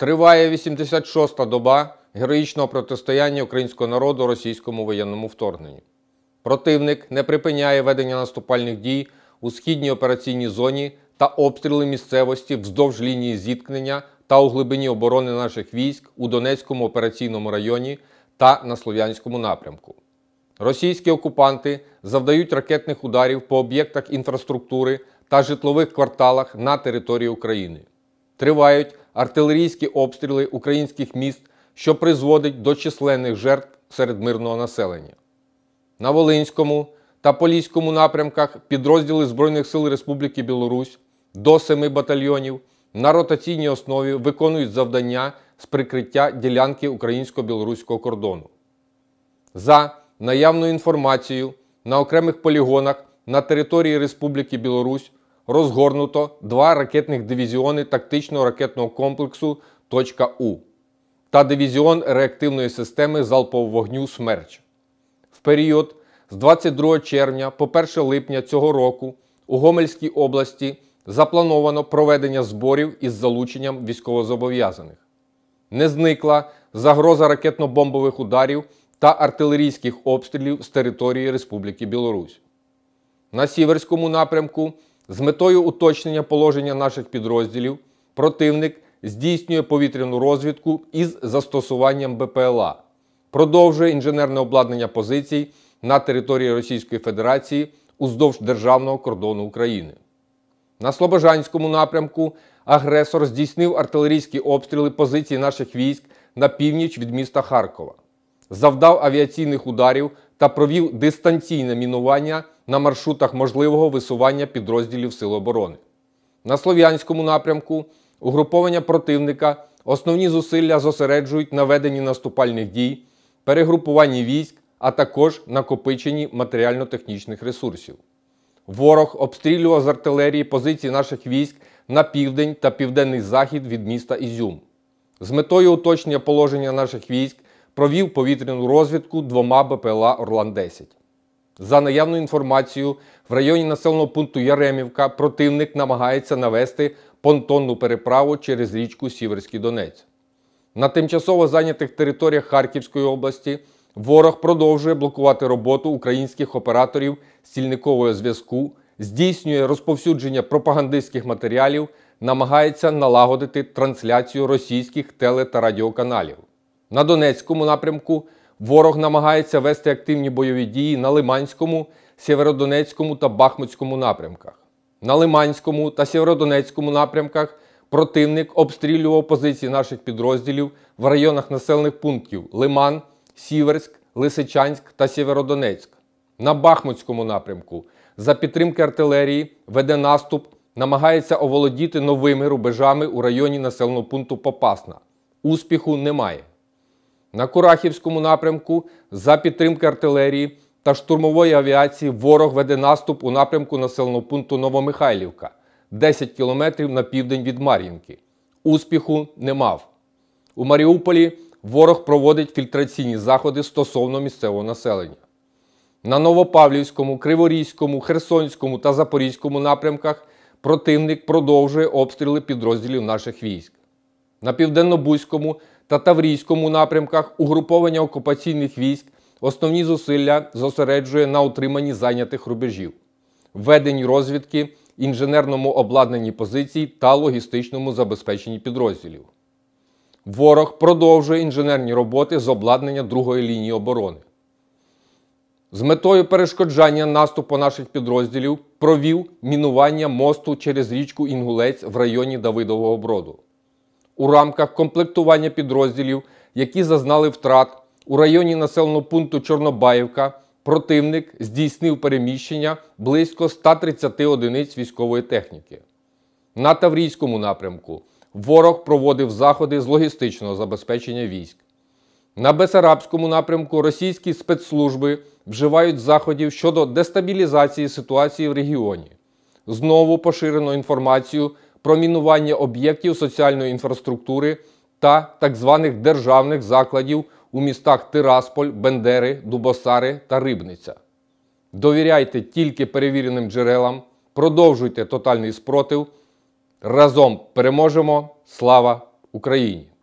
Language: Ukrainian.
Триває 86-та доба героїчного протистояння українського народу російському воєнному вторгненню. Противник не припиняє ведення наступальних дій у східній операційній зоні та обстріли місцевості вздовж лінії зіткнення та у глибині оборони наших військ у Донецькому операційному районі та на Слов'янському напрямку. Російські окупанти завдають ракетних ударів по об'єктах інфраструктури та житлових кварталах на території України тривають артилерійські обстріли українських міст, що призводить до численних жертв серед мирного населення. На Волинському та Поліському напрямках підрозділи Збройних сил Республіки Білорусь до семи батальйонів на ротаційній основі виконують завдання з прикриття ділянки українсько-білоруського кордону. За наявною інформацією, на окремих полігонах на території Республіки Білорусь розгорнуто два ракетних дивізіони тактичного ракетного комплексу «Точка У» та дивізіон реактивної системи залпового вогню «Смерч». В період з 22 червня по 1 липня цього року у Гомельській області заплановано проведення зборів із залученням військовозобов'язаних. Не зникла загроза ракетно-бомбових ударів та артилерійських обстрілів з території Республіки Білорусь. На Сіверському напрямку з метою уточнення положення наших підрозділів противник здійснює повітряну розвідку із застосуванням БПЛА, продовжує інженерне обладнання позицій на території Російської Федерації уздовж державного кордону України. На Слобожанському напрямку агресор здійснив артилерійські обстріли позицій наших військ на північ від міста Харкова, завдав авіаційних ударів та провів дистанційне мінування на маршрутах можливого висування підрозділів Сил оборони. На слов'янському напрямку угруповання противника основні зусилля зосереджують на веденні наступальних дій, перегрупуванні військ, а також накопиченні матеріально-технічних ресурсів. Ворог обстрілював з артилерії позиції наших військ на південь та південний захід від міста Ізюм. З метою уточнення положення наших військ провів повітряну розвідку двома БПЛА Орлан-10. За наявною інформацією, в районі населеного пункту Яремівка противник намагається навести понтонну переправу через річку Сіверський Донець. На тимчасово зайнятих територіях Харківської області ворог продовжує блокувати роботу українських операторів стільникового зв'язку, здійснює розповсюдження пропагандистських матеріалів, намагається налагодити трансляцію російських теле та радіоканалів. На Донецькому напрямку Ворог намагається вести активні бойові дії на Лиманському, Сєвєродонецькому та Бахмутському напрямках. На Лиманському та Сєвєродонецькому напрямках противник обстрілював позиції наших підрозділів в районах населених пунктів Лиман, Сіверськ, Лисичанськ та Сєвєродонецьк. На Бахмутському напрямку за підтримки артилерії веде наступ, намагається оволодіти новими рубежами у районі населеного пункту Попасна. Успіху немає. На Курахівському напрямку за підтримки артилерії та штурмової авіації ворог веде наступ у напрямку населеного пункту Новомихайлівка, 10 кілометрів на південь від Мар'їнки. Успіху не мав. У Маріуполі ворог проводить фільтраційні заходи стосовно місцевого населення. На Новопавлівському, Криворізькому, Херсонському та Запорізькому напрямках противник продовжує обстріли підрозділів наших військ. На Південно-Бузькому – та Таврійському напрямках угруповання окупаційних військ основні зусилля зосереджує на утриманні зайнятих рубежів, введенні розвідки, інженерному обладнанні позицій та логістичному забезпеченні підрозділів. Ворог продовжує інженерні роботи з обладнання другої лінії оборони. З метою перешкоджання наступу наших підрозділів провів мінування мосту через річку Інгулець в районі Давидового Броду у рамках комплектування підрозділів, які зазнали втрат у районі населеного пункту Чорнобаївка, противник здійснив переміщення близько 130 одиниць військової техніки. На Таврійському напрямку ворог проводив заходи з логістичного забезпечення військ. На Бесарабському напрямку російські спецслужби вживають заходів щодо дестабілізації ситуації в регіоні. Знову поширено інформацію про мінування об'єктів соціальної інфраструктури та так званих державних закладів у містах Тирасполь, Бендери, Дубосари та Рибниця. Довіряйте тільки перевіреним джерелам, продовжуйте тотальний спротив. Разом переможемо! Слава Україні!